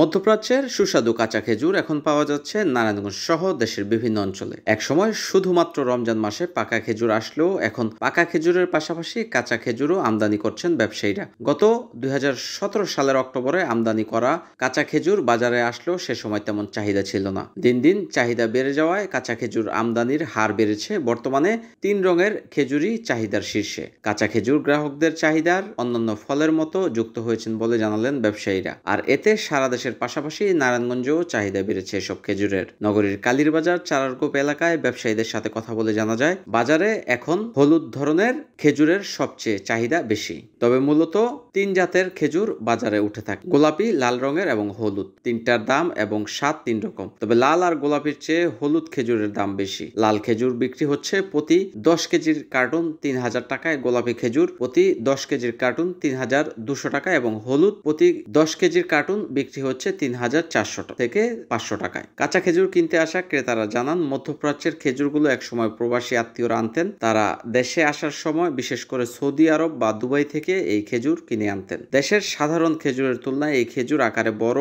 মধ্যপ্রাচ্যের সুস্বাদু কাঁচা খেজুর এখন পাওয়া যাচ্ছে নারায়ণগঞ্জ সহ দেশের বিভিন্ন অঞ্চলে একসময় শুধুমাত্র রমজান মাসে পাকা খেজুর আসলেও এখন পাকা খেজুরের পাশাপাশি কাঁচা খেজুরও আমদানি করছেন ব্যবসায়ীরা গত দুই সালের অক্টোবরে আমদানি করা কাঁচা খেজুর বাজারে আসলেও সে সময় তেমন চাহিদা ছিল না দিন দিন চাহিদা বেড়ে যাওয়ায় কাঁচা খেজুর আমদানির হার বেড়েছে বর্তমানে তিন রঙের খেজুরই চাহিদার শীর্ষে কাঁচা খেজুর গ্রাহকদের চাহিদার অন্যান্য ফলের মতো যুক্ত হয়েছেন বলে জানালেন ব্যবসায়ীরা আর এতে সারা দেশে চাষবাসের পাশাপাশি নারায়ণগঞ্জেও চাহিদা বেড়েছে এসব খেজুরের নগরীর কালীরবাজার চারারকোপ এলাকায় ব্যবসায়ীদের সাথে কথা বলে জানা যায় বাজারে এখন হলুদ ধরনের খেজুরের সবচেয়ে চাহিদা বেশি তবে মূলত তিন জাতের খেজুর বাজারে উঠে থাকে গোলাপি লাল রঙের এবং হলুদ তিনটার দাম এবং স্বাদ তিন রকম তবে লাল আর গোলাপির চেয়ে হলুদ খেজুরের দাম বেশি লাল খেজুর বিক্রি হচ্ছে প্রতি দশ কেজির কার্টুন তিন হাজার টাকায় গোলাপি খেজুর প্রতি দশ কেজির কার্টুন তিন হাজার দুশো টাকা এবং হলুদ প্রতি দশ কেজির কার্টুন বিক্রি হচ্ছে হচ্ছে তিন হাজার চারশো থেকে পাঁচশো টাকায় কাঁচা খেজুর কিনতে আসা ক্রেতারা জানান মধ্যপ্রাচ্যের খেজুরগুলো একসময় প্রবাসী আত্মীয়রা আনতেন তারা দেশে আসার সময় বিশেষ করে সৌদি আরব বা দুবাই থেকে এই খেজুর কিনে আনতেন দেশের সাধারণ খেজুরের তুলনায় এই খেজুর আকারে বড়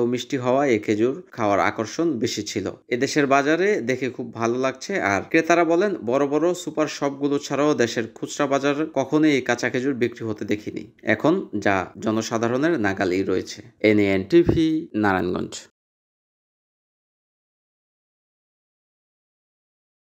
ও মিষ্টি হওয়া এই খেজুর খাওয়ার আকর্ষণ বেশি ছিল এদেশের বাজারে দেখে খুব ভালো লাগছে আর ক্রেতারা বলেন বড় বড় সুপার শপগুলো ছাড়াও দেশের খুচরা বাজার কখনোই এই কাঁচা খেজুর বিক্রি হতে দেখিনি এখন যা জনসাধারণের নাগালই রয়েছে এনএনটি টিভি নারায়ণগঞ্জ